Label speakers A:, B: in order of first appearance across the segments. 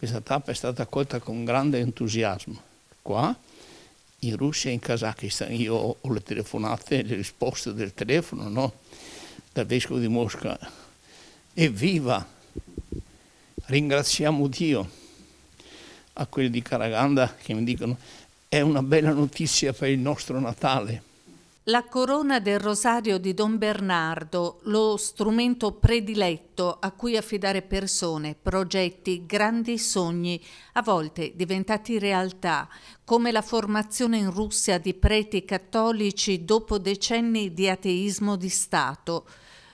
A: Questa tappa è stata accolta con grande entusiasmo. Qua, in Russia e in Kazakistan, io ho le telefonate, le risposte del telefono, no? Dal vescovo di Mosca. Evviva! Ringraziamo Dio a quelli di Karaganda che mi dicono è una bella notizia per il nostro Natale.
B: La corona del rosario di Don Bernardo, lo strumento prediletto a cui affidare persone, progetti, grandi sogni, a volte diventati realtà, come la formazione in Russia di preti cattolici dopo decenni di ateismo di Stato.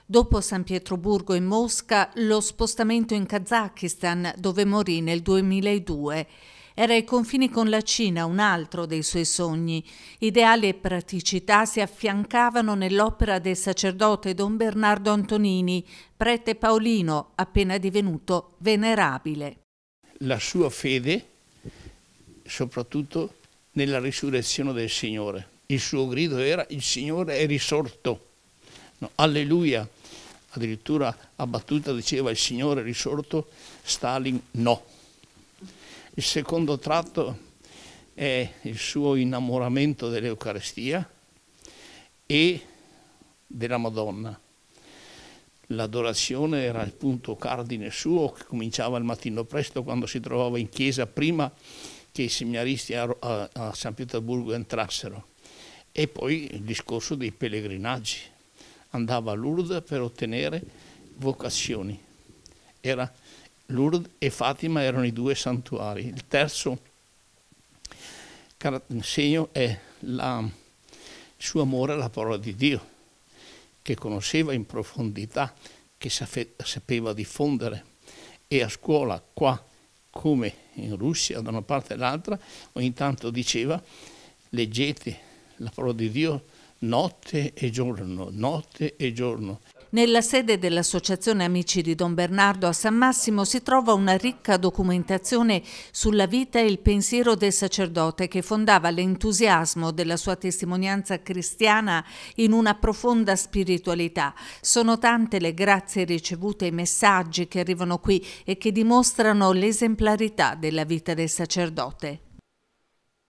B: Dopo San Pietroburgo e Mosca, lo spostamento in Kazakistan, dove morì nel 2002. Era ai confini con la Cina un altro dei suoi sogni. Ideali e praticità si affiancavano nell'opera del sacerdote Don Bernardo Antonini, prete paolino appena divenuto venerabile.
A: La sua fede, soprattutto nella risurrezione del Signore. Il suo grido era il Signore è risorto. No, alleluia! Addirittura a battuta diceva il Signore risorto, Stalin no. Il secondo tratto è il suo innamoramento dell'Eucarestia e della Madonna. L'adorazione era il punto cardine suo, che cominciava il mattino presto quando si trovava in chiesa prima che i seminaristi a, a, a San Pietroburgo entrassero. E poi il discorso dei pellegrinaggi. Andava a Lourdes per ottenere vocazioni. Era Lourdes e Fatima erano i due santuari. Il terzo segno è la, il suo amore alla parola di Dio, che conosceva in profondità, che sapeva diffondere. E a scuola, qua come in Russia, da una parte all'altra, ogni tanto diceva leggete la parola di Dio notte e giorno, notte e giorno.
B: Nella sede dell'Associazione Amici di Don Bernardo a San Massimo si trova una ricca documentazione sulla vita e il pensiero del sacerdote che fondava l'entusiasmo della sua testimonianza cristiana in una profonda spiritualità. Sono tante le grazie ricevute e i messaggi che arrivano qui e che dimostrano l'esemplarità della vita del sacerdote.